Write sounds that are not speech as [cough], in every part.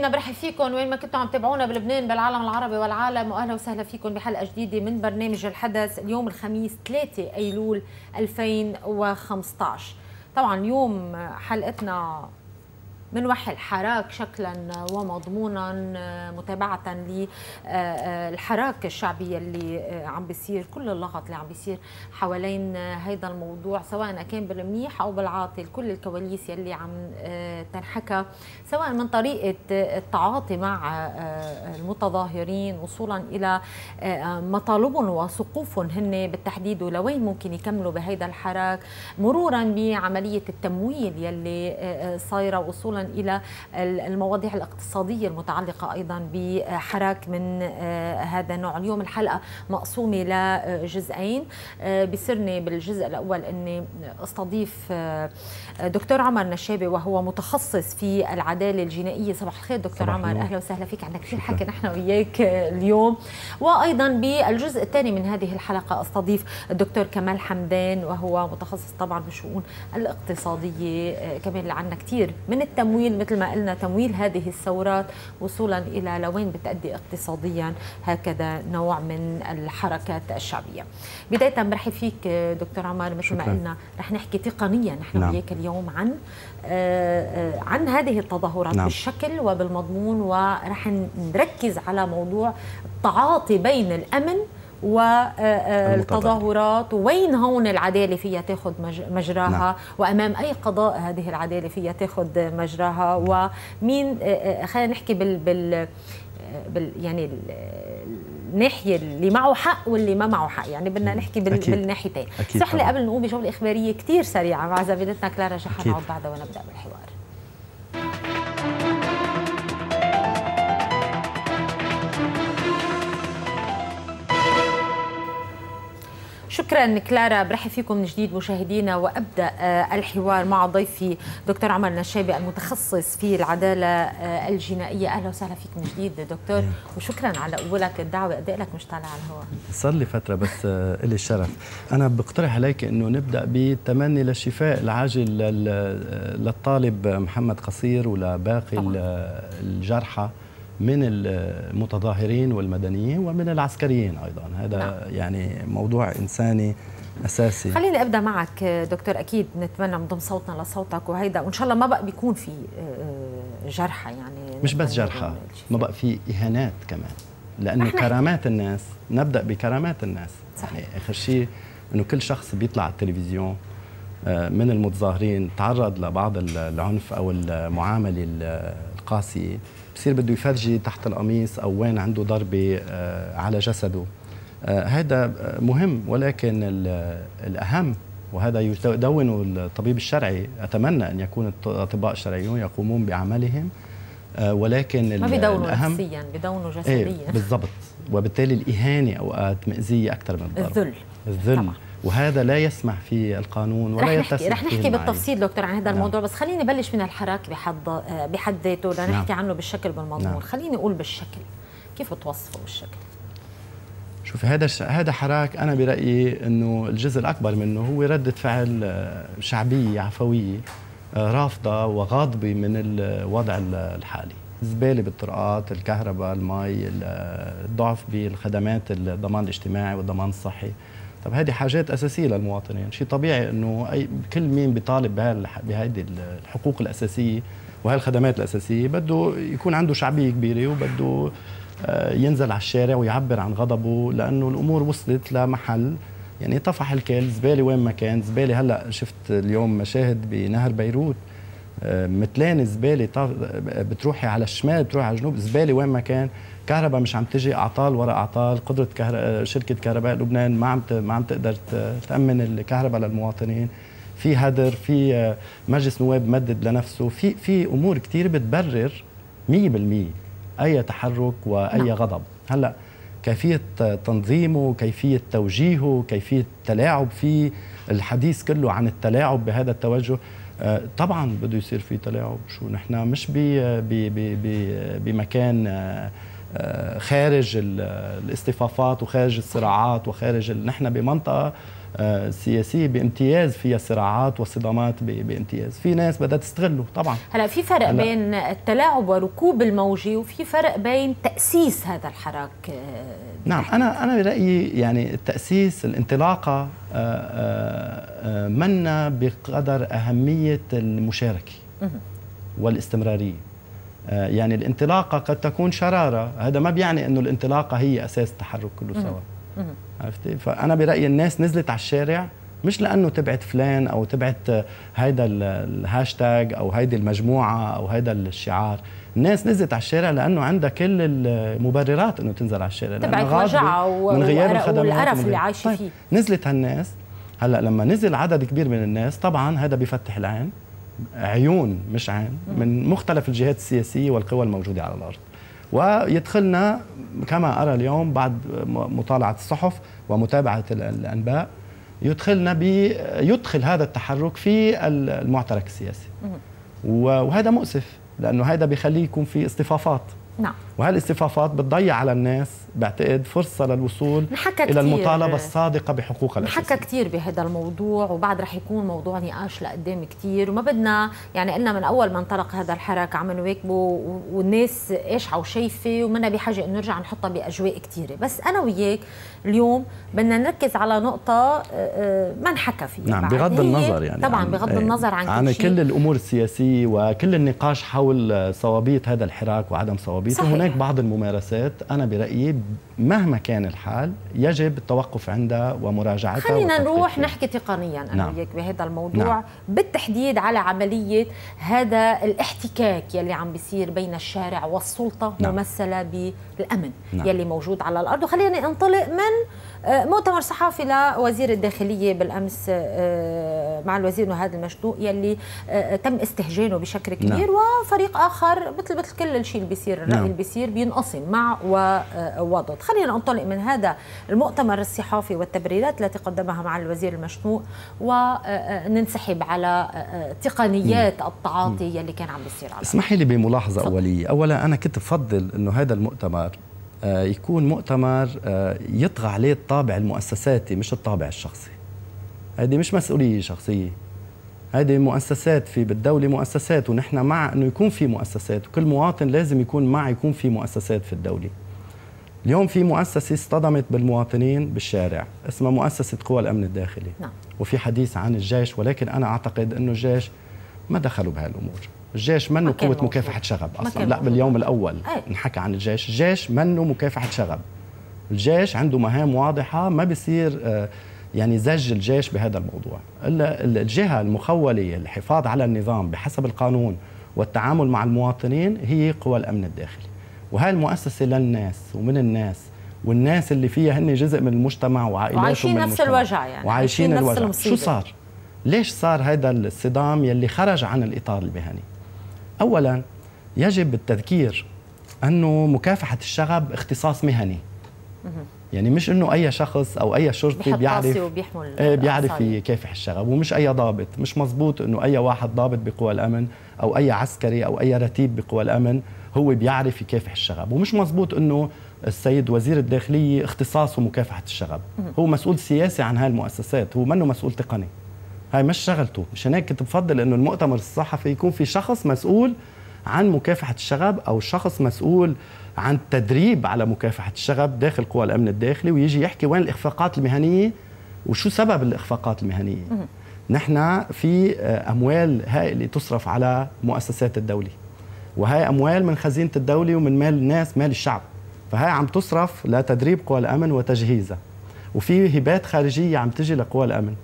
مشاهدينا برحب فيكم وين ما كنتم عم تتابعونا بلبنان بالعالم العربي والعالم واهلا وسهلا فيكم بحلقه جديده من برنامج الحدث اليوم الخميس 3 ايلول 2015 طبعا اليوم حلقتنا بنوحي الحراك شكلا ومضمونا متابعة للحراك آه، آه، الشعبية اللي آه، عم بيصير كل اللغط اللي عم بيصير حوالين هذا الموضوع سواء كان بالمنيح أو بالعاطل كل الكواليس يلي عم تنحكى سواء من طريقة التعاطي مع المتظاهرين وصولا إلى مطالبهم وسقوفهم هن بالتحديد ولوين ممكن يكملوا بهذا الحراك مرورا بعملية التمويل يلي صايرة وصولا الى المواضيع الاقتصاديه المتعلقه ايضا بحراك من آه، هذا النوع اليوم الحلقه مقسومه لجزئين آه، آه، بسرني بالجزء الاول اني استضيف دكتور عمر نشابي وهو متخصص في العداله الجنائيه صباح الخير دكتور عمر اهلا وسهلا فيك عندك كثير حكي نحن وياك اليوم وايضا بالجزء الثاني من هذه الحلقه استضيف الدكتور كمال حمدان وهو متخصص طبعا بالشؤون الاقتصاديه كمان اللي عندنا كثير من التمويل تمويل مثل ما قلنا تمويل هذه الثورات وصولا إلى لوين بتأدي اقتصاديا هكذا نوع من الحركات الشعبية بداية برحب فيك دكتور عمار مثل ما قلنا رح نحكي تقنيا نحن نعم. وياك اليوم عن آه، آه، عن هذه التظاهرات نعم. بالشكل وبالمضمون ورح نركز على موضوع التعاطي بين الأمن والتظاهرات وين هون العداله فيها تاخذ مجراها نعم. وامام اي قضاء هذه العداله فيها تاخذ مجراها ومين آه، آه، خلينا نحكي بال, بال, آه، بال يعني الناحيه اللي معه حق واللي ما معه حق يعني بدنا نحكي بال... أكيد. بالناحيتين صح لي قبل نقوم بجوله اخباريه كثير سريعه مع زميلتنا كلارا شحن نعود بعدها ونبدا بالحوار شكرا كلارا برحب فيكم من جديد مشاهدينا وابدا آه، الحوار مع ضيفي دكتور عمر النشابي المتخصص في العداله آه، الجنائيه اهلا وسهلا فيك من جديد دكتور وشكرا على قبولك الدعوه قد لك مش طالع على الهواء صار لي فتره بس آه، لي الشرف انا بقترح عليك انه نبدا بتمني للشفاء العاجل للطالب محمد قصير ولباقي الجرحى من المتظاهرين والمدنيين ومن العسكريين ايضا هذا نعم. يعني موضوع انساني اساسي خليني ابدا معك دكتور اكيد نتمنى نضم صوتنا لصوتك وهيدا وان شاء الله ما بقى بيكون في آه، آه، جرحى يعني مش بس جرحى ما بقى في اهانات كمان لانه كرامات الناس نبدا بكرامات الناس صحيح. يعني اخر شيء انه كل شخص بيطلع على التلفزيون آه، من المتظاهرين تعرض لبعض العنف او المعامله قاسيه بصير بده يفرجي تحت القميص او وين عنده ضربه آه، على جسده آه، هذا آه، مهم ولكن الاهم وهذا يدونه الطبيب الشرعي اتمنى ان يكون الاطباء الشرعيون يقومون بعملهم ولكن ما بيدوروا الأهم نفسيا بيدوروا إيه، جسديا ايه بالضبط وبالتالي الاهانه اوقات مأذيه اكثر من الضرب الذل الذل طبعا. وهذا لا يسمح في القانون ولا رح نحكي رح نحكي بالتفصيل دكتور عن هذا نعم. الموضوع بس خليني بلش من الحراك بحد بحد ذاته لنحكي نعم. عنه بالشكل بالمضمون نعم. خليني اقول بالشكل كيف بتوصفه بالشكل شوف هذا هذا حراك انا برايي انه الجزء الاكبر منه هو رده فعل آه، شعبيه عفويه آه، رافضه وغاضبه من الوضع الحالي الزباله بالطرقات الكهرباء المي آه، الضعف بالخدمات الضمان الاجتماعي والضمان الصحي طب هذه حاجات اساسيه للمواطنين شيء طبيعي انه اي كل مين بيطالب بهذه الحقوق الاساسيه وهالخدمات الاساسيه بده يكون عنده شعبيه كبيره وبده آه، ينزل على الشارع ويعبر عن غضبه لانه الامور وصلت لمحل يعني طفح الكل زباله وين ما كان زباله هلا شفت اليوم مشاهد بنهر بيروت آه، متلان زباله بتروحي على الشمال بتروحي على الجنوب زباله وين ما كان كهرباء مش عم تجي اعطال وراء اعطال قدره كهر... شركه كهرباء لبنان ما عم ت... ما عم تقدر تامن الكهرباء للمواطنين في هدر في آه، مجلس نواب مدد لنفسه في في امور كثير بتبرر 100% اي تحرك واي نعم. غضب هلا كيفيه تنظيمه كيفيه توجيهه كيفيه التلاعب فيه الحديث كله عن التلاعب بهذا التوجه آه، طبعا بده يصير في تلاعب شو نحن مش بي بي بي بي بمكان آه، آه، خارج الاصطفافات وخارج الصراعات وخارج نحن بمنطقه آه، سياسيه بامتياز فيها صراعات وصدامات بامتياز في ناس بدها تستغله طبعا هلا في فرق هلأ بين التلاعب وركوب الموجي وفي فرق بين تاسيس هذا الحراك آه، نعم انا انا برايي يعني التاسيس الانطلاقه منا بقدر اهميه المشاركه والاستمراريه آه، يعني الانطلاقه قد تكون شراره هذا ما بيعني انه الانطلاقه هي اساس التحرك كله سوا عرفتي فانا برايي الناس نزلت على الشارع مش لانه تبعت فلان او تبعت هيدا الهاشتاج او هيدي المجموعه او هيدا الشعار الناس نزلت على الشارع لانه عندها كل المبررات انه تنزل على الشارع تبعت وجعه من غياب الخدمات والقرف اللي عايشه طيب. فيه نزلت هالناس هلا لما نزل عدد كبير من الناس طبعا هذا بيفتح العين عيون مش عين من مختلف الجهات السياسية والقوى الموجودة على الأرض ويدخلنا كما أرى اليوم بعد مطالعة الصحف ومتابعة الأنباء يدخلنا بي يدخل هذا التحرك في المعترك السياسي وهذا مؤسف لأنه هذا بيخليه يكون في اصطفافات نعم وهالاستفافات بتضيع على الناس بعتقد فرصة للوصول إلى المطالبة الصادقة بحقوقها الأساسية حكى كثير بهذا الموضوع وبعد رح يكون موضوع نقاش لقدام كثير وما بدنا يعني قلنا من أول ما انطلق هذا الحراك عم نواكبه والناس قاشعة وشايفة ومنا بحاجة إنه نرجع نحطها بأجواء كثيرة بس أنا وياك اليوم بدنا نركز على نقطة آه، آه، ما انحكى فيها نعم بغض النظر يعني طبعا بغض إيه، النظر عن, عن كل, كل الأمور السياسية وكل النقاش حول صوابية هذا الحراك وعدم صوابيته هناك هناك بعض الممارسات أنا برأيي مهما كان الحال يجب التوقف عندها ومراجعتها خلينا نروح نحكي تقنيا أنا نعم. وياك بهذا الموضوع نعم. بالتحديد على عملية هذا الاحتكاك يلي عم بيصير بين الشارع والسلطة نعم. ممثلة بالأمن نعم. يلي موجود على الأرض وخلينا انطلق من آه، مؤتمر صحفي لوزير الداخلية بالأمس آه، مع الوزير نهاد المشنوق يلي آه، تم استهجانه بشكل نعم. كبير نعم. وفريق آخر مثل مثل كل الشيء اللي بيصير الرأي نعم. اللي بيصير كثير بينقسم مع آه، وضد خلينا ننطلق من هذا المؤتمر الصحافي والتبريرات التي قدمها مع الوزير المشموع وننسحب على آه، آه، تقنيات التعاطي يلي كان عم بيصير على اسمحي لي بملاحظة فضل. أولية أولا أنا كنت بفضل أنه هذا المؤتمر يكون مؤتمر يطغى عليه الطابع المؤسساتي مش الطابع الشخصي هذه مش مسؤولية شخصية هذه مؤسسات في بالدولة مؤسسات ونحن مع أنه يكون في مؤسسات وكل مواطن لازم يكون مع يكون في مؤسسات في الدولة اليوم في مؤسسة اصطدمت بالمواطنين بالشارع اسمها مؤسسة قوى الأمن الداخلي نعم. وفي حديث عن الجيش ولكن أنا أعتقد أنه الجيش ما دخلوا بهالأمور الجيش منه قوة موجود. مكافحة شغب أصلا لا باليوم الأول أي. نحكى عن الجيش الجيش منه مكافحة شغب الجيش عنده مهام واضحة ما بيصير آه يعني زج الجيش بهذا الموضوع الجهة المخولة للحفاظ على النظام بحسب القانون والتعامل مع المواطنين هي قوى الأمن الداخلي وهي المؤسسة للناس ومن الناس والناس اللي فيها هن جزء من المجتمع وعائلاتهم وعايشين نفس الوجع يعني وعايشين نفس الوجع المصيبة. شو صار؟ ليش صار هذا الصدام يلي خرج عن الإطار المهني؟ أولا يجب التذكير أنه مكافحة الشغب اختصاص مهني يعني مش انه اي شخص او اي شرطي بيعرف وبيحمل إيه، بيعرف يكافح الشغب ومش اي ضابط مش مزبوط انه اي واحد ضابط بقوى الامن او اي عسكري او اي رتيب بقوى الامن هو بيعرف يكافح الشغب ومش مزبوط انه السيد وزير الداخليه اختصاصه مكافحه الشغب هو مسؤول سياسي عن هاي المؤسسات هو منه مسؤول تقني هاي مش شغلته مشان هيك كنت بفضل انه المؤتمر الصحفي يكون في شخص مسؤول عن مكافحه الشغب او شخص مسؤول عن تدريب على مكافحه الشغب داخل قوى الامن الداخلي ويجي يحكي وين الاخفاقات المهنيه وشو سبب الاخفاقات المهنيه نحن في آه، اموال هاي اللي تصرف على مؤسسات الدوله وهي اموال من خزينه الدوله ومن مال الناس مال الشعب فهي عم تصرف لتدريب قوى الامن وتجهيزها وفي هبات خارجيه عم تجي لقوى الامن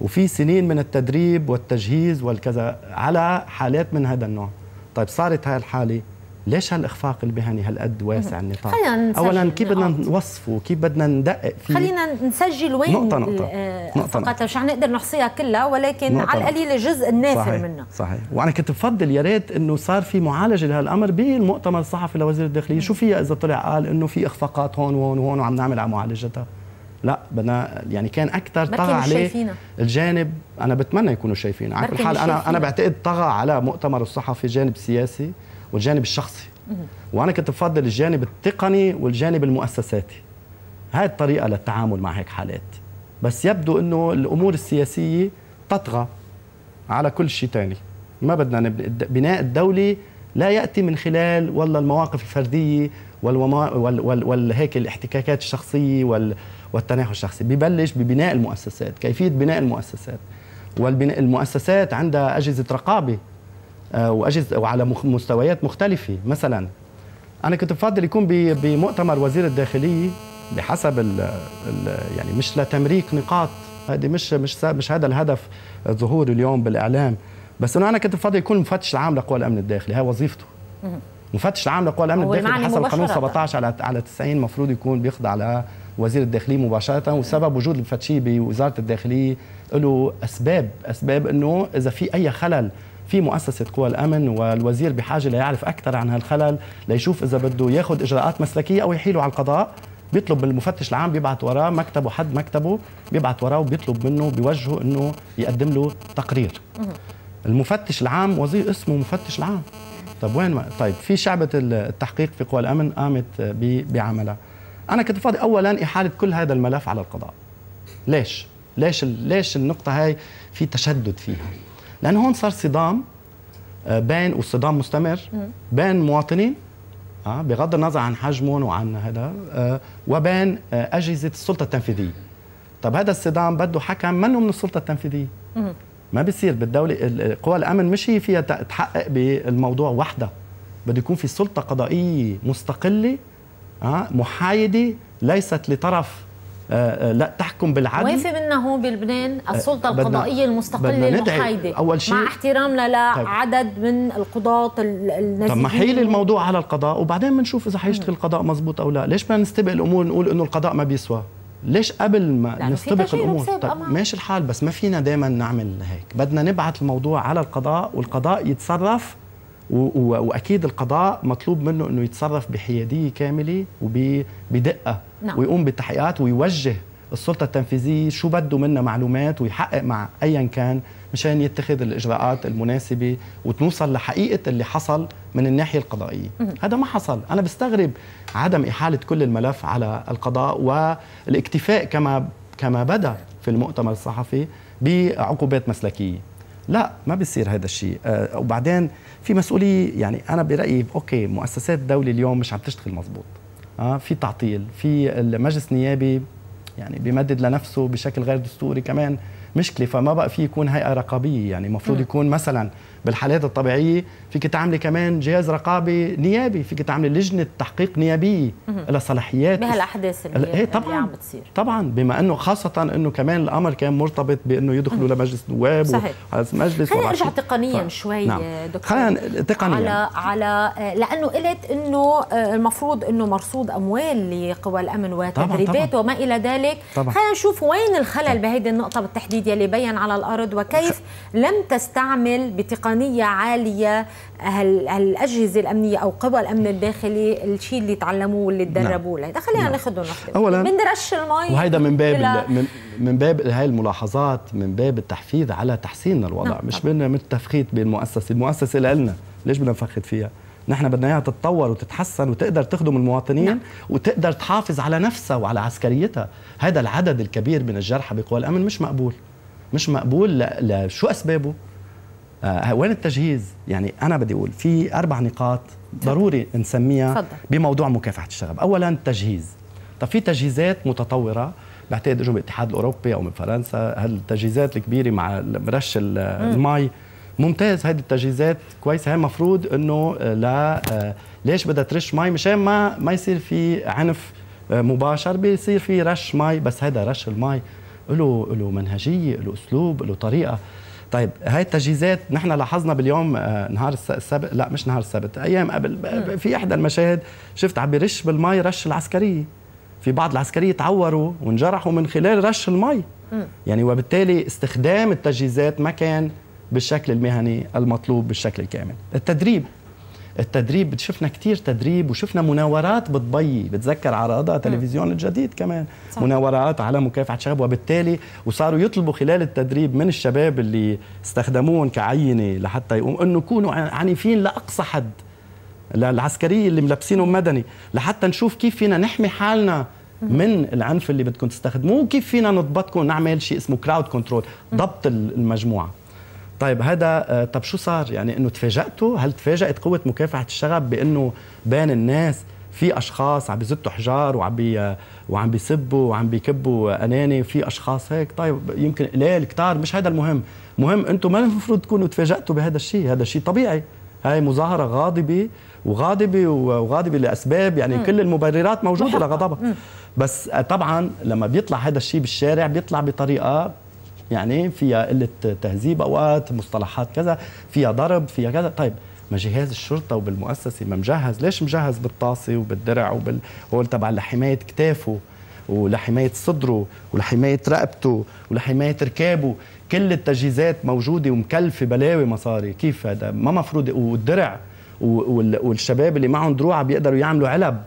وفي سنين من التدريب والتجهيز والكذا على حالات من هذا النوع طيب صارت هاي الحاله ليش هالاخفاق المهني هالقد واسع النطاق؟ اولا كيف بدنا نوصفه؟ كيف بدنا ندقق فيه؟ خلينا نسجل وين نقطة نقطة آه، نقطة نقطة عم نقدر نحصيها كلها ولكن نقطة على القليل جزء نافع صحيح. منها صحيح وانا كنت بفضل يا ريت انه صار في معالجة لهالامر بالمؤتمر الصحفي لوزير الداخلية، شو فيها إذا طلع قال انه في اخفاقات هون وهون وهون وعم نعمل على معالجتها؟ لا بدنا يعني كان اكثر طغى عليه الجانب انا بتمنى يكونوا شايفينه على كل حال انا انا بعتقد طغى على مؤتمر الصحفي جانب سياسي والجانب الشخصي وانا كنت بفضل الجانب التقني والجانب المؤسساتي هاي الطريقه للتعامل مع هيك حالات بس يبدو انه الامور السياسيه تطغى على كل شيء ثاني ما بدنا نبني بناء الدولي لا ياتي من خلال والله المواقف الفرديه والوما وال وال وال هيك الاحتكاكات الشخصيه وال والتناحى الشخصي ببلش ببناء المؤسسات كيفيه بناء المؤسسات والمؤسسات عندها اجهزه رقابه آه، واجهزه وعلى مستويات مختلفه مثلا انا كنت بفضل يكون بمؤتمر وزير الداخليه بحسب ال الـ يعني مش لتمريك نقاط هذه مش مش مش هذا الهدف ظهور اليوم بالاعلام بس انه انا كنت بفضل يكون المفتش العام لقوى الامن الداخلي هي وظيفته مفتش العام لقوى الامن الداخلي حسب القانون 17 على على 90 المفروض يكون بيخضع على وزير الداخليه مباشره وسبب وجود المفتشي بوزاره الداخليه له اسباب اسباب انه اذا في اي خلل في مؤسسه قوى الامن والوزير بحاجه ليعرف اكثر عن هالخلل ليشوف اذا بده ياخذ اجراءات مسلكيه او يحيله على القضاء بيطلب من المفتش العام بيبعت وراه مكتبه حد مكتبه بيبعت وراه وبيطلب منه بيوجهه انه يقدم له تقرير المفتش العام وظيفه اسمه مفتش العام طب وين ما طيب في شعبة التحقيق في قوى الأمن قامت بعملها أنا كنت فاضي أولا إحالة كل هذا الملف على القضاء ليش؟ ليش ليش النقطة هاي في تشدد فيها؟ لأن هون صار صدام آه، بين والصدام مستمر بين مواطنين آه، بغض النظر عن حجمهم وعن هذا آه، وبين أجهزة السلطة التنفيذية طب هذا الصدام بده حكم منه من السلطة التنفيذية ما بيصير بالدولة قوى الأمن مش هي فيها تحقق بالموضوع وحدها بده يكون في سلطة قضائية مستقلة محايدة ليست لطرف آه، آه، لا تحكم بالعدل وافي منا هون بلبنان آه، السلطه القضائيه المستقله المحايده اول شيء مع احترامنا لعدد طيب. من القضاة النازحين طب ما حيل الموضوع على القضاء وبعدين بنشوف اذا حيشتغل القضاء مزبوط او لا ليش ما نستبق الامور نقول انه القضاء ما بيسوى ليش قبل ما نستبق الامور طيب ماشي الحال بس ما فينا دائما نعمل هيك بدنا نبعث الموضوع على القضاء والقضاء يتصرف واكيد القضاء مطلوب منه انه يتصرف بحياديه كامله وبدقه نعم. ويقوم بالتحقيقات ويوجه السلطه التنفيذيه شو بده منها معلومات ويحقق مع ايا كان مشان يتخذ الاجراءات المناسبه وتوصل لحقيقه اللي حصل من الناحيه القضائيه هذا ما حصل انا بستغرب عدم احاله كل الملف على القضاء والاكتفاء كما كما بدا في المؤتمر الصحفي بعقوبات مسلكيه لا ما بيصير هذا الشيء آه، وبعدين في مسؤوليه يعني انا برايي اوكي مؤسسات الدوله اليوم مش عم تشتغل مزبوط اه في تعطيل في المجلس النيابي يعني بيمدد لنفسه بشكل غير دستوري كمان مشكله فما بقى في يكون هيئه رقابيه يعني المفروض يكون مثلا بالحالات الطبيعيه فيك تعملي كمان جهاز رقابه نيابي فيك تعملي لجنه تحقيق نيابيه لها صلاحيات بهالاحداث اللي, إيه، طبعا اللي عم بتصير طبعا بما انه خاصه انه كمان الامر كان مرتبط بانه يدخلوا لمجلس النواب صحيح مجلس خلينا نرجع تقنيا ف... شوي نعم. دكتور خلينا تقنيا على على آه، لانه قلت انه آه، المفروض انه مرصود اموال لقوى الامن وتدريبات وما الى ذلك خلينا نشوف وين الخلل بهيدي النقطه بالتحديد يلي بين على الارض وكيف لم تستعمل بتقنية تقنيه عاليه هالاجهزه الامنيه او قوى الامن الداخلي الشيء اللي تعلموه واللي نعم. تدربوه نعم. خلينا نعم. ناخذهم اولا من رش المي وهيدا من باب من, من باب هاي الملاحظات من باب التحفيز على تحسين الوضع نعم. مش بدنا من التفخيت بالمؤسسه المؤسسه لنا ليش بدنا نفخت فيها نحن بدنا اياها تتطور وتتحسن وتقدر تخدم المواطنين نعم. وتقدر تحافظ على نفسها وعلى عسكريتها هذا العدد الكبير من الجرحى بقوى الامن مش مقبول مش مقبول لشو اسبابه آه وين التجهيز؟ يعني انا بدي اقول في اربع نقاط ضروري نسميها بموضوع مكافحه الشغب، اولا التجهيز. طب في تجهيزات متطوره بعتقد اجوا من الاتحاد الاوروبي او من فرنسا هالتجهيزات الكبيره مع رش المي ممتاز هذه التجهيزات كويسه هي المفروض انه آه، لا آه، ليش بدها ترش مي مشان ما ما يصير في عنف آه، مباشر بيصير في رش مي بس هذا رش المي له له منهجيه له اسلوب له طريقه طيب هاي التجهيزات نحن لاحظنا باليوم آه، نهار السبت لا مش نهار السبت ايام قبل في احدى المشاهد شفت عم يرش بالمي رش العسكريه في بعض العسكريه تعوروا وانجرحوا من خلال رش المي يعني وبالتالي استخدام التجهيزات ما كان بالشكل المهني المطلوب بالشكل الكامل التدريب التدريب شفنا كثير تدريب وشفنا مناورات بتبي بتذكر عرضة تلفزيون الجديد كمان صح. مناورات على مكافحه الشباب وبالتالي وصاروا يطلبوا خلال التدريب من الشباب اللي استخدموهم كعينه لحتى يقوم انه يكونوا عنيفين لاقصى حد العسكري اللي ملبسينهم مدني لحتى نشوف كيف فينا نحمي حالنا من العنف اللي بدكم تستخدموه وكيف فينا نضبطكم نعمل شيء اسمه كراود كنترول ضبط المجموعه طيب هذا آه، طب شو صار يعني انه تفاجأتوا هل تفاجأت قوة مكافحة الشغب بانه بين الناس في اشخاص عم بيزتوا حجار وعم بي آه، وعم بيسبوا وعم بيكبوا اناني في اشخاص هيك طيب يمكن قليل كتار مش هذا المهم مهم انتم ما المفروض تكونوا تفاجأتوا بهذا الشيء هذا الشيء طبيعي هاي مظاهرة غاضبة وغاضبة وغاضبة لأسباب يعني مم. كل المبررات موجودة لغضبها بس آه، طبعا لما بيطلع هذا الشيء بالشارع بيطلع بطريقة يعني فيها قله تهذيب اوقات مصطلحات كذا فيها ضرب فيها كذا طيب ما جهاز الشرطه وبالمؤسسه ما مجهز ليش مجهز بالطاسه وبالدرع وبال هو تبع لحمايه كتافه ولحمايه صدره ولحمايه رقبته ولحمايه ركابه كل التجهيزات موجوده ومكلفه بلاوي مصاري كيف هذا ما مفروض والدرع والشباب اللي معهم دروع بيقدروا يعملوا علب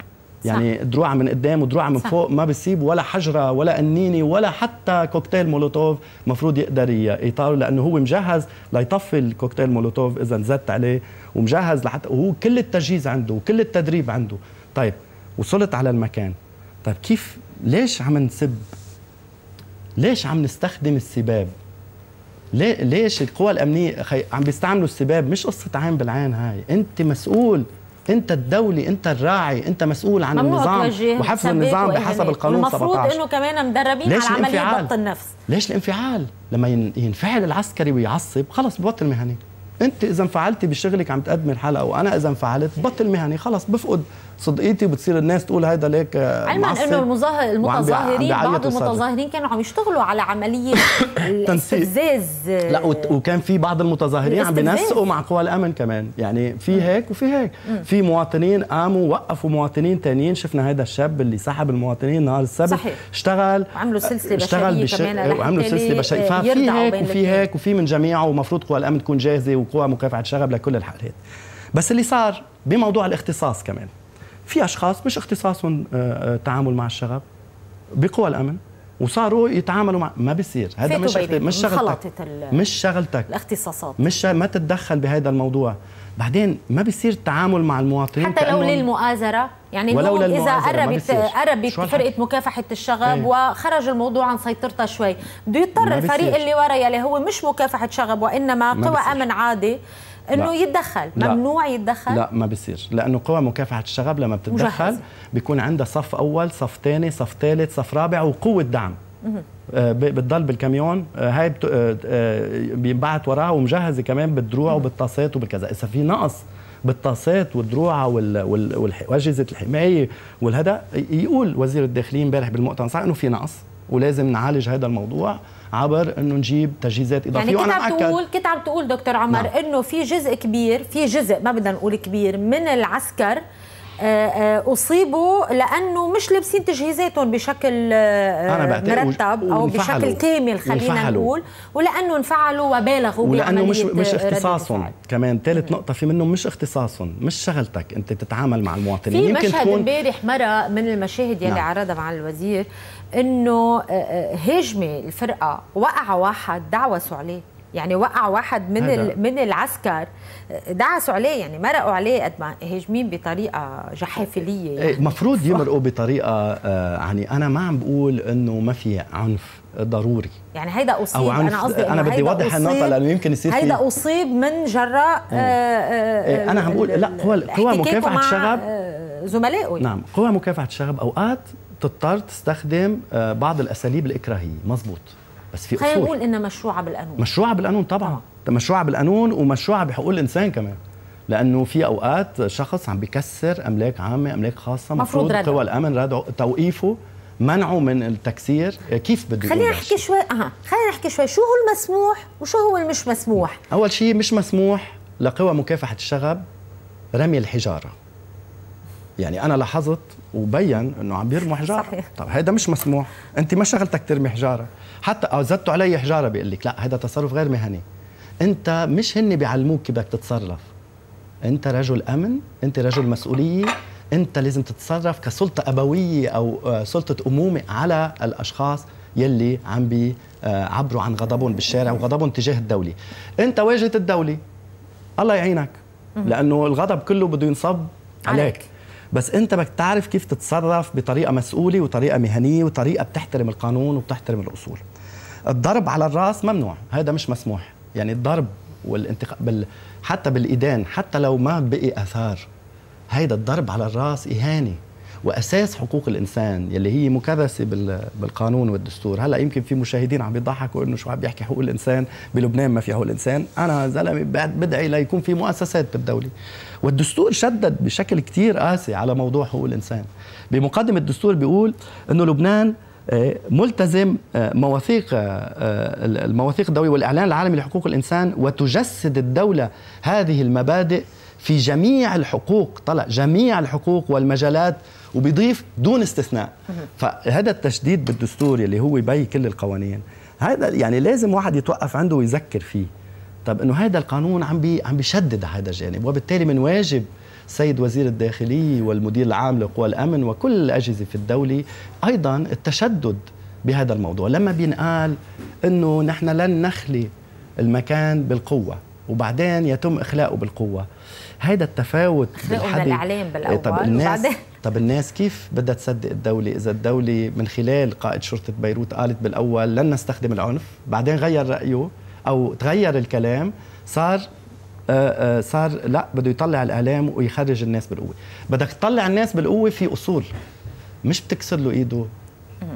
يعني دروعة دروع من قدام ودروع من صح. فوق ما بيسيب ولا حجره ولا قنينه ولا حتى كوكتيل مولوتوف مفروض يقدر يطاله لانه هو مجهز ليطفي الكوكتيل مولوتوف اذا زدت عليه ومجهز لحتى وهو كل التجهيز عنده وكل التدريب عنده طيب وصلت على المكان طيب كيف ليش عم نسب ليش عم نستخدم السباب ليش القوى الامنيه خي... عم بيستعملوا السباب مش قصه عين بالعين هاي انت مسؤول انت الدولي انت الراعي انت مسؤول عن النظام وحفظ النظام بحسب القانون 17 المفروض انه كمان مدربين على عمليه ضبط النفس ليش الانفعال لما ينفعل العسكري ويعصب خلص ببطل مهني انت اذا انفعلتي بشغلك عم تقدمي الحلقه وانا اذا انفعلت بطل مهني خلص بفقد صدقيتي بتصير الناس تقول هيدا ليك آه، علما انه المظاهر المتظاهرين بعض المتظاهرين كانوا عم يشتغلوا على عمليه [coughs] استفزاز آه، لا وكان في بعض المتظاهرين عم بينسقوا مع قوى الامن كمان يعني في هيك وفي هيك في مواطنين قاموا وقفوا مواطنين تانيين شفنا هذا الشاب اللي سحب المواطنين نهار السبت صحيح. اشتغل وعملوا آه، سلسله اشتغل بش... كمان وعملوا سلسله بشريه ففي هيك وفي هيك وفي من جميعه ومفروض قوى الامن تكون جاهزه وقوى مكافحه الشغب لكل الحالات بس اللي صار بموضوع الاختصاص كمان في اشخاص مش اختصاصهم التعامل آه، آه، مع الشغب بقوى الامن وصاروا يتعاملوا مع ما بيصير هذا مش اخت... مش شغلتك مش شغلتك الاختصاصات مش ما تتدخل بهذا الموضوع بعدين ما بيصير التعامل مع المواطنين حتى لو للمؤازره يعني ولو اذا قربت قربت فرقه مكافحه الشغب ايه؟ وخرج الموضوع عن سيطرتها شوي بده يضطر الفريق اللي ورا يلي هو مش مكافحه شغب وانما قوى امن عادي انه يتدخل ممنوع يتدخل لا ما بصير لانه قوى مكافحه الشغب لما بتتدخل بيكون عندها صف اول صف ثاني صف ثالث صف رابع وقوه دعم آه، بتضل بالكاميون آه، هاي آه، بينبعت وراها ومجهزه كمان بالدروع وبالطاسات وبالكذا اذا في نقص بالطاسات والدروع واجهزه الحمايه والهدا يقول وزير الداخليه امبارح بالمؤتمر انه في نقص ولازم نعالج هذا الموضوع عبر انه نجيب تجهيزات اضافيه يعني وانا مأكد تقول كنت عم تقول دكتور عمر نعم. انه في جزء كبير في جزء ما بدنا نقول كبير من العسكر آه، آه، اصيبوا لانه مش لابسين تجهيزاتهم بشكل آه، مرتب او بشكل كامل خلينا نقول ولانه انفعلوا وبالغوا ولانه مش مش اختصاصهم كمان ثالث نقطه في منهم مش اختصاصهم مش شغلتك انت تتعامل مع المواطنين في يمكن مشهد امبارح تكون... مره من المشاهد يلي نعم. عرضها مع الوزير انه هاجمه الفرقه وقع واحد دعوسوا عليه يعني وقع واحد من من العسكر دعسوا عليه يعني مرقوا عليه قد ما هاجمين بطريقه جحافليه يعني. إيه، مفروض يمرقوا بطريقه آه، يعني انا ما عم بقول انه ما في عنف ضروري يعني هيدا اصيب أو انا قصدي انا بدي اوضح النقطه لانه يمكن يصير هيدا اصيب من جراء آه إيه. آه إيه، انا عم بقول لا قوى قوى مكافحه الشغب آه، زملائه نعم قوى مكافحه الشغب اوقات تضطر تستخدم آه، بعض الاساليب الاكراهيه مزبوط بس في خلينا نقول انها مشروعه بالقانون مشروعه بالقانون طبعا مشروعه بالقانون ومشروعه بحقوق الانسان كمان لانه في اوقات شخص عم بكسر املاك عامه املاك خاصه مفروض قوى الامن ردعه توقيفه منعه من التكسير آه، كيف بده خلينا نحكي شوي اها خلينا نحكي شوي شو هو المسموح وشو هو المش مسموح اول شيء مش مسموح لقوى مكافحه الشغب رمي الحجاره يعني انا لاحظت وبين انه عم بيرموا حجاره صحيح. طب هذا مش مسموح انت ما شغلتك ترمي حجاره حتى او آه، زدتوا علي حجاره بيقول لك لا هذا تصرف غير مهني انت مش هن بيعلموك كيف بدك تتصرف انت رجل امن انت رجل مسؤوليه انت لازم تتصرف كسلطه ابويه او آه، سلطه امومه على الاشخاص يلي عم بيعبروا عن غضبهم بالشارع وغضبهم تجاه الدوله انت واجهه الدوله الله يعينك لانه الغضب كله بده ينصب عليك, عليك. بس انت بدك تعرف كيف تتصرف بطريقه مسؤوله وطريقه مهنيه وطريقه بتحترم القانون وبتحترم الاصول الضرب على الراس ممنوع هذا مش مسموح يعني الضرب والانتقاء بال... حتى بالايدين حتى لو ما بقي اثار هيدا الضرب على الراس اهانه واساس حقوق الانسان يلي هي مكرسه بالقانون والدستور هلا يمكن في مشاهدين عم بيضحكوا انه شو عم بيحكي حقوق الانسان بلبنان ما في حقوق الانسان انا زلمه بدعي ليكون في مؤسسات بالدوله والدستور شدد بشكل كتير قاسي على موضوع حقوق الانسان بمقدمه الدستور بيقول انه لبنان آه، ملتزم آه، مواثيق آه، المواثيق الدوليه والاعلان العالمي لحقوق الانسان وتجسد الدوله هذه المبادئ في جميع الحقوق طلع جميع الحقوق والمجالات وبيضيف دون استثناء فهذا التشديد بالدستور اللي هو يبي كل القوانين هذا يعني لازم واحد يتوقف عنده ويذكر فيه طب انه هذا القانون عم بي عم بيشدد على هذا الجانب وبالتالي من واجب سيد وزير الداخلية والمدير العام لقوى الأمن وكل الأجهزة في الدولة أيضا التشدد بهذا الموضوع لما بينقال أنه نحن لن نخلي المكان بالقوة وبعدين يتم إخلاءه بالقوة هيدا التفاوت بالحدي من الاعلام بالاول إيه، طب الناس [laughs] طب الناس كيف بدها تصدق الدولة إذا الدولة من خلال قائد شرطة بيروت قالت بالأول لن نستخدم العنف بعدين غير رأيه أو تغير الكلام صار آه، آه، صار لا بده يطلع الإعلام ويخرج الناس بالقوة بدك تطلع الناس بالقوة في أصول مش بتكسر له إيده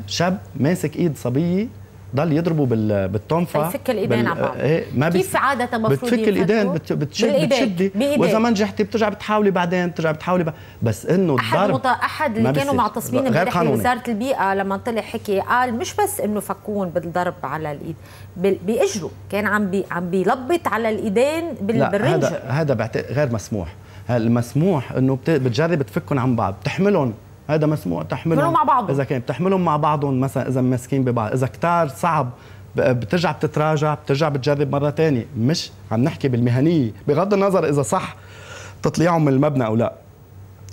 شاب ماسك إيد صبية ضل يضربوا بالطنفه بتفك الايدين بال... على بعض إيه، كيف عاده المفروض بتفك الايدين بت... بتشد بتشدي واذا ما نجحتي بترجع بتحاولي بعدين بترجع بتحاولي ب... بس انه الضرب مط... احد اللي كانوا مع تصميم امبارح وزاره البيئه لما طلع حكي قال مش بس انه فكون بالضرب على الايد بال... باجره كان عم بي... عم بيلبط على الايدين بال... بالرنجر هذا هذا بعت... غير مسموح المسموح انه بت... بتجرب تفكهم عن بعض بتحملهم هذا مسموح تحملهم مع بعض اذا كان بتحملهم مع بعضهم مثلا اذا ماسكين ببعض اذا كتار صعب بترجع بتتراجع بترجع بتجرب مره ثانيه مش عم نحكي بالمهنيه بغض النظر اذا صح تطليعهم من المبنى او لا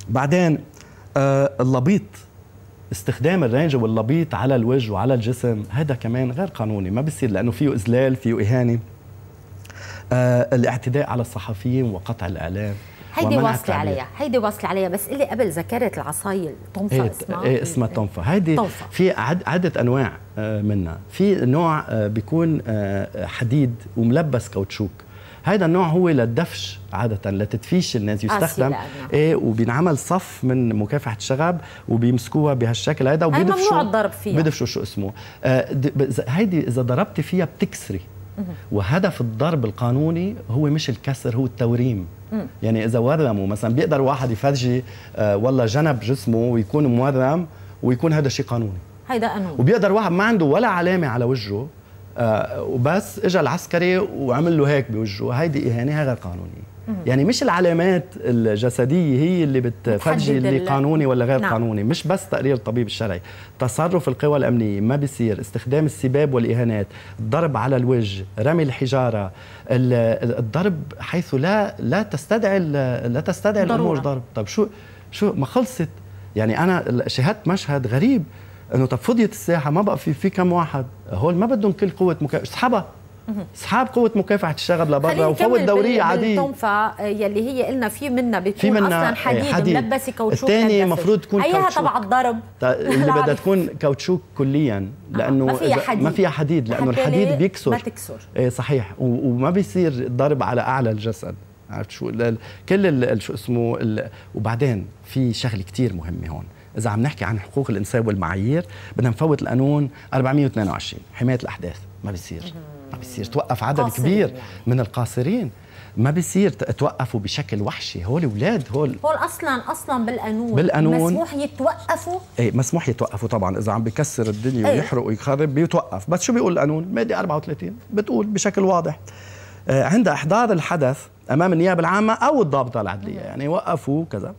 بعدين آه، اللبيط استخدام الرينج واللبيط على الوجه وعلى الجسم هذا كمان غير قانوني ما بصير لانه فيه اذلال فيه اهانه آه الاعتداء على الصحفيين وقطع الاعلام هيدي واصله عليها هيدي واصله عليها بس اللي قبل ذكرت العصاي الطنفة إيه اسمها إيه اسمها طنفه هيدي في عده انواع آه، منها في نوع آه، بيكون آه، حديد وملبس كاوتشوك هذا النوع هو للدفش عادة لتدفيش الناس يستخدم ايه وبينعمل صف من مكافحة الشغب وبيمسكوها بهالشكل هذا وبيدفشوا ممنوع الضرب فيها بيدفشوا شو اسمه هيدي إذا ضربتي فيها بتكسري وهدف الضرب القانوني هو مش الكسر هو التوريم يعني اذا ورموا مثلا بيقدر واحد يفرجي آه، والله جنب جسمه ويكون مورم ويكون هذا شيء قانوني هيدا قانوني وبيقدر واحد ما عنده ولا علامه على وجهه آه، وبس اجى العسكري وعمل له هيك بوجهه هيدي اهانه غير قانونيه يعني مش العلامات الجسديه هي اللي بتفرجي اللي قانوني ولا غير نعم. قانوني مش بس تقرير الطبيب الشرعي تصرف القوى الامنيه ما بيصير استخدام السباب والاهانات الضرب على الوجه رمي الحجاره الضرب حيث لا لا تستدعي لا تستدعي الامور ضرب طب شو شو ما خلصت يعني انا شاهدت مشهد غريب انه طب فضيت الساحه ما بقى في في كم واحد هول ما بدهم كل قوه مكافحه اسحبها اصحاب قوه مكافحه الشغب لبرا وفوت دوريه عاديه الطنفه آه، يلي هي قلنا في منا بتكون في منا اصلا آه، حديد, حديد. ملبسه كاوتشوك الثاني المفروض تكون اياها تبع الضرب اللي بدها تكون كاوتشوك كليا آه، لانه ما فيها حديد ما فيها حديد لانه الحديد بيكسر ما تكسر ايه صحيح وما بيصير الضرب على اعلى الجسد عرفت شو كل شو اسمه وبعدين في شغله كثير مهمه هون اذا عم نحكي عن حقوق الانسان والمعايير بدنا نفوت القانون 422 حمايه الاحداث ما بيصير ما بيصير توقف عدد كبير من القاصرين ما بيصير توقفوا بشكل وحشي هول اولاد هول هول اصلا اصلا بالقانون بالقانون مسموح يتوقفوا ايه مسموح يتوقفوا طبعا اذا عم بكسر الدنيا ايه؟ ويحرق ويخرب بيتوقف بس شو بيقول القانون ماده 34 بتقول بشكل واضح آه، عند احضار الحدث امام النيابه العامه او الضابطه العدليه يعني وقفوا كذا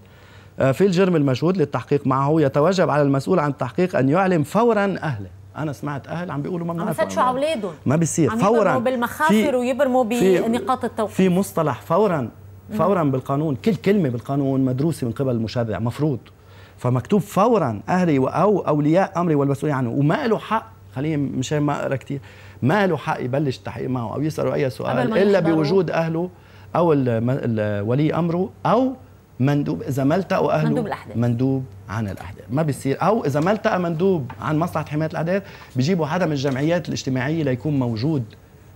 آه، في الجرم المشهود للتحقيق معه يتوجب على المسؤول عن التحقيق أن يعلم فورا أهله أنا سمعت أهل عم بيقولوا ما عم يفتشوا على أولادهم ما بيصير فورا عم بالمخافر ويبرموا بنقاط التوقيف في مصطلح فورا فورا بالقانون كل كلمة بالقانون مدروسة من قبل المشرع مفروض فمكتوب فورا أهلي أو أولياء أمري والمسؤولين عنه وما له حق خليني مشان ما أقرأ كثير ما له حق يبلش التحقيق معه أو يسأله أي سؤال إلا بوجود أهله أو ولي أمره أو مندوب اذا ما التقوا اهله مندوب الاحداث مندوب عن الاحداث ما بيصير او اذا ما التقى مندوب عن مصلحه حمايه الاحداث بيجيبوا حدا من الجمعيات الاجتماعيه ليكون موجود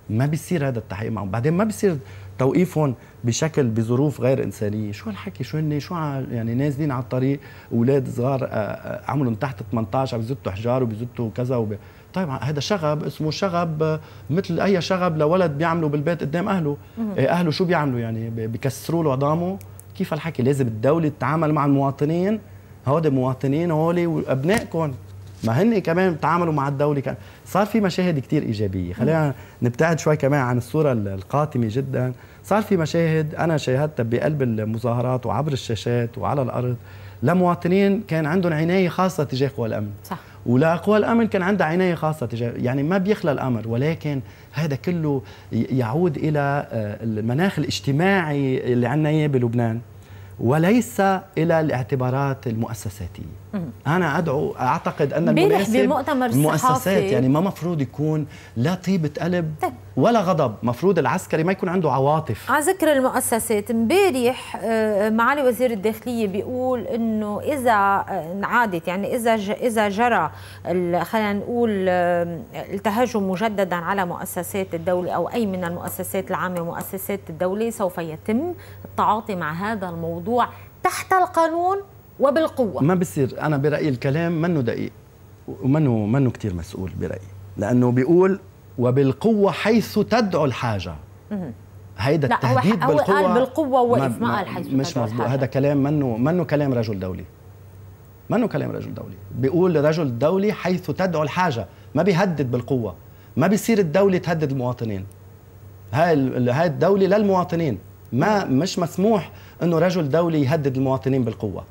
ما بيصير هذا التحقيق معهم بعدين ما بيصير توقيفهم بشكل بظروف غير انسانيه شو هالحكي شو هن شو يعني نازلين على الطريق اولاد صغار آه، آه، عمرهم تحت 18 عم بيزتوا حجار وبيزتوا كذا وب... طيب هذا شغب اسمه شغب آه، مثل اي شغب لولد بيعمله بالبيت قدام اهله إيه، اهله شو بيعملوا يعني بكسروا له عظامه كيف الحكي لازم الدوله تتعامل مع المواطنين هودي مواطنين هولي وابنائكم ما هن كمان تعاملوا مع الدولة كان صار في مشاهد كتير إيجابية خلينا نبتعد شوي كمان عن الصورة القاتمة جدا صار في مشاهد أنا شاهدتها بقلب المظاهرات وعبر الشاشات وعلى الأرض لمواطنين كان عندهم عناية خاصة تجاه قوى الأمن صح ولأقوى الأمن كان عندها عناية خاصة تجاه يعني ما بيخلى الأمر ولكن هذا كله يعود إلى آه، المناخ الاجتماعي اللي عندنا إياه بلبنان وليس الى الاعتبارات المؤسساتيه انا ادعو اعتقد ان المناسب بمؤتمر المؤسسات يعني ما مفروض يكون لا طيبه قلب طيب. ولا غضب مفروض العسكري ما يكون عنده عواطف على ذكر المؤسسات امبارح آه، معالي وزير الداخليه بيقول انه اذا انعادت آه، يعني اذا اذا جرى خلينا نقول آه، التهجم مجددا على مؤسسات الدوله او اي من المؤسسات العامه ومؤسسات الدوله سوف يتم التعاطي مع هذا الموضوع الموضوع تحت القانون وبالقوة ما بصير أنا برأيي الكلام منه دقيق ومنه منه كتير مسؤول برأيي لأنه بيقول وبالقوة حيث تدعو الحاجة هيدا لا التهديد هو بالقوة قال بالقوة وقف ما قال حيث مش مظبوط هذا كلام منه منه كلام رجل دولي منه كلام رجل دولي بيقول رجل دولي حيث تدعو الحاجة ما بيهدد بالقوة ما بيصير الدولة تهدد المواطنين هاي هاي الدولة للمواطنين ما مش مسموح انه رجل دولي يهدد المواطنين بالقوه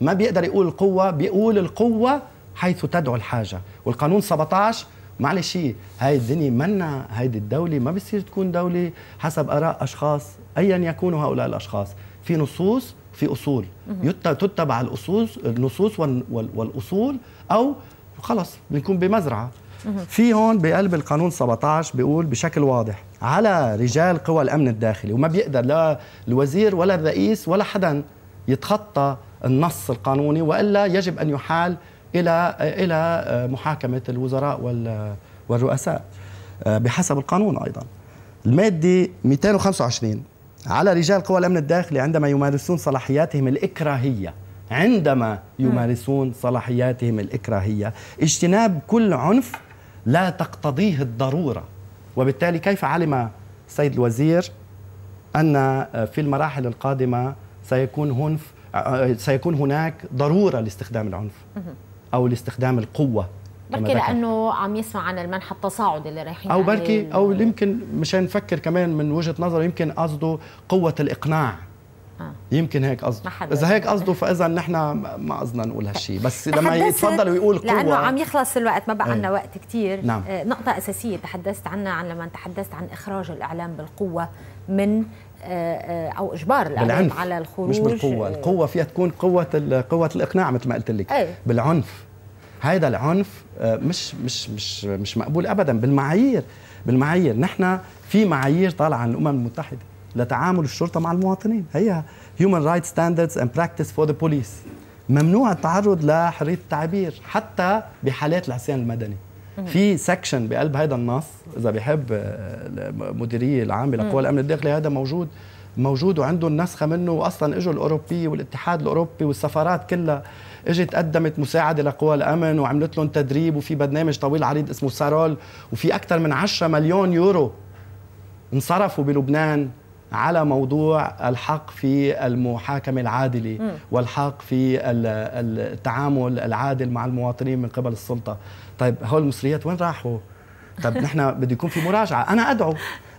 ما بيقدر يقول القوه بيقول القوه حيث تدعو الحاجه والقانون 17 معلش هاي الدنيا منا هيدي الدوله ما بصير تكون دوله حسب اراء اشخاص ايا يكونوا هؤلاء الاشخاص في نصوص في اصول تتبع الاصول النصوص والاصول او خلص بنكون بمزرعه في هون بقلب القانون 17 بيقول بشكل واضح على رجال قوى الامن الداخلي وما بيقدر لا الوزير ولا الرئيس ولا حدا يتخطى النص القانوني والا يجب ان يحال الى الى محاكمه الوزراء والرؤساء آه، بحسب القانون ايضا الماده 225 على رجال قوى الامن الداخلي عندما يمارسون صلاحياتهم الاكراهيه عندما يمارسون صلاحياتهم الاكراهيه اجتناب كل عنف لا تقتضيه الضروره وبالتالي كيف علم السيد الوزير ان في المراحل القادمه سيكون هنف سيكون هناك ضروره لاستخدام العنف او لاستخدام القوه بركي لانه عم يسمع عن المنح التصاعدي اللي رايحين او بركي او يمكن مشان نفكر كمان من وجهه نظر يمكن قصده قوه الاقناع آه. يمكن هيك قصده اذا هيك قصده فاذا نحن ما قصدنا نقول هالشيء بس لما يتفضل ويقول قوه لانه عم يخلص الوقت ما بقى عندنا إيه. وقت كثير نعم. آه، نقطه اساسيه تحدثت عنها عن لما تحدثت عن اخراج الاعلام بالقوه من آه، آه، او اجبار الاعلام بالعنف. على الخروج مش بالقوه القوه فيها تكون قوه قوه الاقناع مثل ما قلت لك إيه. بالعنف هذا العنف مش مش مش مش مقبول ابدا بالمعايير بالمعايير نحن في معايير طالعه عن الامم المتحده لتعامل الشرطه مع المواطنين هي هيومن رايت ستاندردز اند براكتس فور ذا بوليس ممنوع التعرض لحريه التعبير حتى بحالات العصيان المدني في سكشن بقلب هذا النص اذا بيحب المديريه آه، العامه لقوى الامن الداخلي هذا موجود موجود وعندهم نسخه منه واصلا اجوا الاوروبيه والاتحاد الاوروبي والسفارات كلها اجت قدمت مساعده لقوى الامن وعملت لهم تدريب وفي برنامج طويل عريض اسمه سارول وفي اكثر من 10 مليون يورو انصرفوا بلبنان على موضوع الحق في المحاكمة العادلة والحق في التعامل العادل مع المواطنين من قبل السلطة طيب هول المصريات وين راحوا؟ طيب نحن [laughs] بده يكون في مراجعة أنا أدعو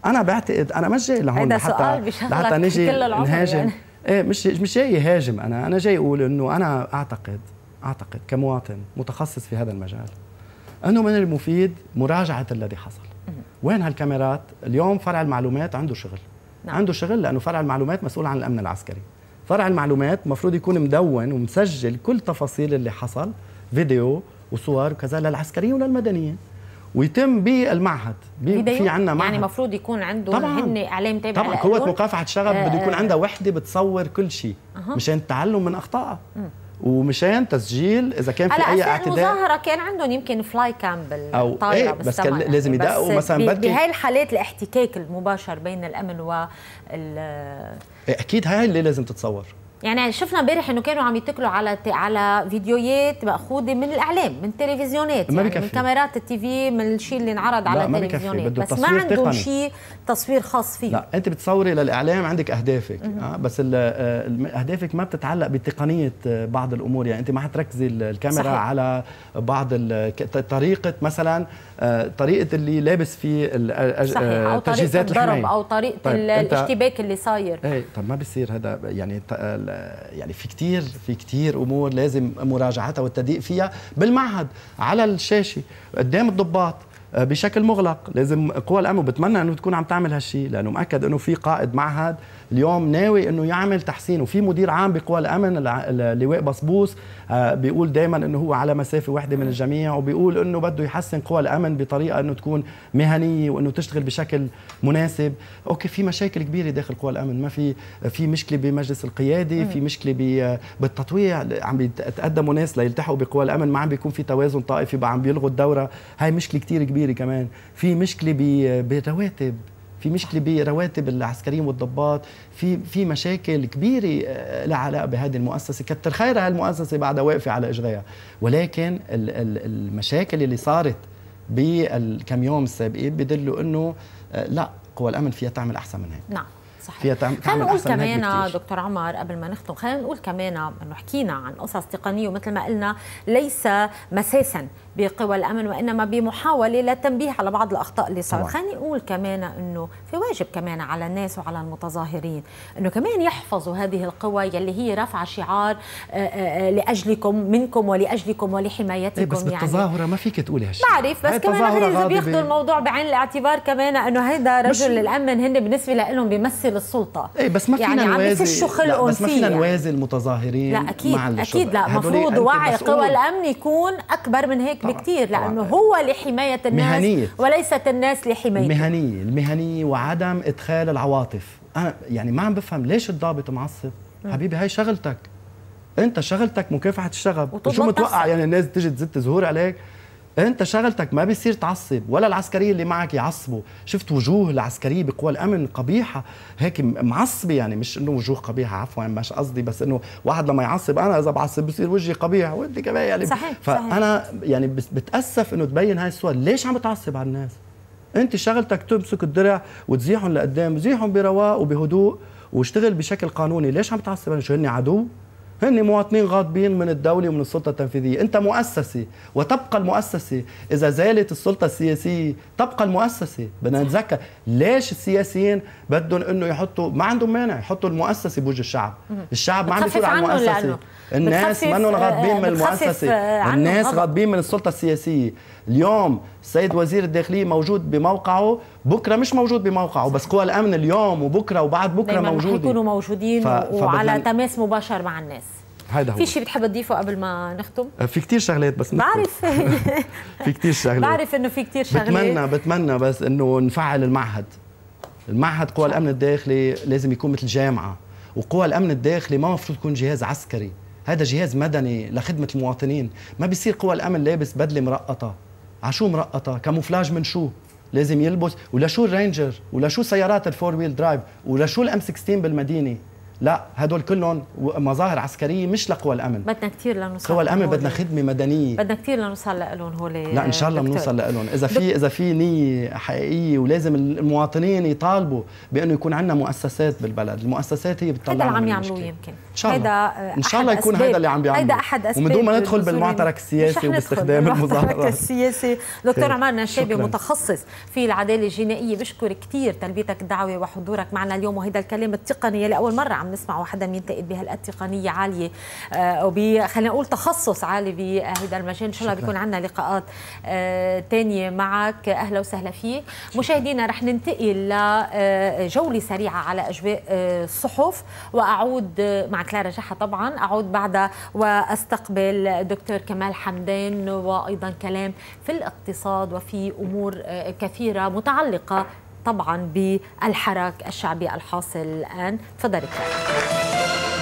أنا بعتقد أنا مش جاي لهون لحتى لحتى نجي نهاجم يعني. ايه مش مش جاي يهاجم انا انا جاي اقول انه انا اعتقد اعتقد كمواطن متخصص في هذا المجال انه من المفيد مراجعه الذي حصل وين هالكاميرات اليوم فرع المعلومات عنده شغل نعم. عنده شغل لانه فرع المعلومات مسؤول عن الامن العسكري فرع المعلومات المفروض يكون مدون ومسجل كل تفاصيل اللي حصل فيديو وصور وكذا للعسكريه وللمدنيه ويتم بالمعهد في عندنا يعني معهد يعني المفروض يكون عنده طبعا هن اعلام تابع طبعا قوه مكافحه الشغب آه، بده يكون آه، آه. عندها وحده بتصور كل شيء أه. مشان التعلم من اخطائها ومشان تسجيل اذا كان في اي اعتداء المظاهره كان عندهم يمكن فلاي كام بالطائره ايه بس كان يعني، لازم يدقوا مثلا بدري بهي الحالات الاحتكاك المباشر بين الامن وال إيه، اكيد هاي اللي لازم تتصور يعني شفنا امبارح انه كانوا عم يتكلوا على على فيديوهات ماخوذه من الاعلام من التلفزيونات يعني من كاميرات التي في من الشيء اللي انعرض على التلفزيونات بس ما عندهم شيء تصوير خاص فيه لا انت بتصوري للاعلام عندك اهدافك آه بس آه، اهدافك ما بتتعلق بتقنيه آه، بعض الامور يعني انت ما حتركزي الكاميرا صحيح. على بعض طريقه مثلا آه، طريقه اللي لابس فيه تجهيزات الضرب او طريقه طيب الاشتباك اللي صاير ايه طب ما بيصير هذا يعني يعني في كتير في كتير امور لازم مراجعتها والتدقيق فيها بالمعهد على الشاشه قدام الضباط آه، بشكل مغلق لازم قوى الامن وبتمنى انه تكون عم تعمل هالشيء لانه مأكد انه في قائد معهد اليوم ناوي انه يعمل تحسين وفي مدير عام بقوى الامن اللواء بصبوس آه، بيقول دائما انه هو على مسافه واحده من الجميع وبيقول انه بده يحسن قوى الامن بطريقه انه تكون مهنيه وانه تشتغل بشكل مناسب اوكي في مشاكل كبيره داخل قوى الامن ما في في مشكله بمجلس القياده في مشكله بالتطويع عم بيتقدموا ناس ليلتحقوا بقوى الامن ما عم بيكون في توازن طائفي عم بيلغوا الدوره هاي مشكله كثير كبيره كبيره كمان في مشكله بالرواتب في مشكله برواتب العسكريين والضباط في في مشاكل كبيره آه، لها علاقه بهذه المؤسسه كتر خيرها هالمؤسسه بعدها واقفه على اجريها ولكن المشاكل اللي صارت بالكم يوم السابقين بدلوا انه آه، لا قوى الامن فيها تعمل احسن من هيك نعم صحيح فيها تعمل خلينا نقول كمان دكتور عمر قبل ما نختم خلينا نقول كمان انه حكينا عن قصص تقنيه ومثل ما قلنا ليس مساسا بقوى الامن وانما بمحاوله للتنبيه على بعض الاخطاء اللي صارت خليني اقول كمان انه في واجب كمان على الناس وعلى المتظاهرين انه كمان يحفظوا هذه القوى يلي هي رفع شعار آه، آه، آه، لاجلكم منكم ولاجلكم ولحمايتكم يعني بس يعني بالتظاهره ما فيك تقولي هالشيء بعرف بس كمان اذا بياخذوا الموضوع بعين الاعتبار كمان انه هيدا رجل الامن هن بالنسبه لهم بيمثل السلطه ايه بس ما يعني فينا يعني عم بفشوا خلقهم بس ما فينا نوازي المتظاهرين لا اكيد مع اكيد لا المفروض وعي قوى الامن يكون اكبر من هيك طبعا بكتير لانه طبعاً. هو لحمايه الناس مهنية. وليست الناس لحماية المهنيه المهنيه وعدم ادخال العواطف انا يعني ما عم بفهم ليش الضابط معصب حبيبي هاي شغلتك انت شغلتك مكافحه الشغب وشو متوقع يعني الناس تيجي تزت زهور عليك انت شغلتك ما بيصير تعصب ولا العسكريه اللي معك يعصبوا شفت وجوه العسكريه بقوى الامن قبيحه هيك معصبه يعني مش انه وجوه قبيحه عفوا مش قصدي بس انه واحد لما يعصب انا اذا بعصب بصير وجهي قبيح ودي كمان يعني صحيح فانا صحيح. يعني بتاسف انه تبين هاي الصور ليش عم بتعصب على الناس انت شغلتك تمسك الدرع وتزيحهم لقدام زيحهم برواق وبهدوء واشتغل بشكل قانوني ليش عم تعصب شو هن عدو هن مواطنين غاضبين من الدولة ومن السلطة التنفيذية أنت مؤسسة وتبقى المؤسسة إذا زالت السلطة السياسية تبقى المؤسسة بدنا نتذكر ليش السياسيين بدهم أنه يحطوا ما عندهم مانع يحطوا المؤسسة بوجه الشعب الشعب ما عنده سورة على المؤسسة الناس منهم غاضبين من المؤسسه الناس غاضبين من السلطه السياسيه اليوم السيد وزير الداخليه موجود بموقعه بكره مش موجود بموقعه بس قوى الامن اليوم وبكره وبعد بكره موجودين يكونوا موجودين ف... وعلى تماس مباشر مع الناس هيدا هو في شيء بتحب تضيفه قبل ما نختم؟ في كثير شغلات بس بعرف [laughs] في كثير شغلات بعرف انه في كثير شغلات بتمنى بتمنى بس انه نفعل المعهد المعهد قوى الامن الداخلي لازم يكون مثل جامعه وقوى الامن الداخلي ما مفروض يكون جهاز عسكري هذا جهاز مدني لخدمه المواطنين ما بيصير قوى الامن لابس بدله مرقطه عشو مرقطه كاموفلاج من شو لازم يلبس ولا شو الرينجر ولا شو سيارات الفور ويل درايف ولا شو الام 16 بالمدينه لا هدول كلهم مظاهر عسكريه مش لقوى الامن بدنا كثير لنوصل قوى الامن بدنا خدمه مدنيه بدنا كثير لنوصل لهم هول لا ان شاء الله بنوصل لهم اذا في اذا في نيه حقيقيه ولازم المواطنين يطالبوا بانه يكون عندنا مؤسسات بالبلد المؤسسات هي بتطلع هذا اللي عم يعملوه يمكن ان شاء الله ان شاء الله يكون هذا اللي عم بيعملوه هيدا احد اسباب ومن دون ما ندخل بالمعترك السياسي وباستخدام المظاهرات السياسي [laughs] دكتور عمار نشابي متخصص في العداله الجنائيه بشكر كثير تلبيتك الدعوه وحضورك معنا اليوم وهذا الكلام التقني لأول مره عم نسمع حدا ينتقد بهالقد تقنيه عاليه آه، وب خلينا نقول تخصص عالي بهذا المجال ان شاء الله بيكون عندنا لقاءات ثانيه آه، معك اهلا وسهلا فيك مشاهدينا رح ننتقل لجوله آه، سريعه على اجواء الصحف واعود مع كلارا جحا طبعا اعود بعدها واستقبل دكتور كمال حمدان وايضا كلام في الاقتصاد وفي امور كثيره متعلقه طبعا بالحراك الشعبي الحاصل الآن تفضلي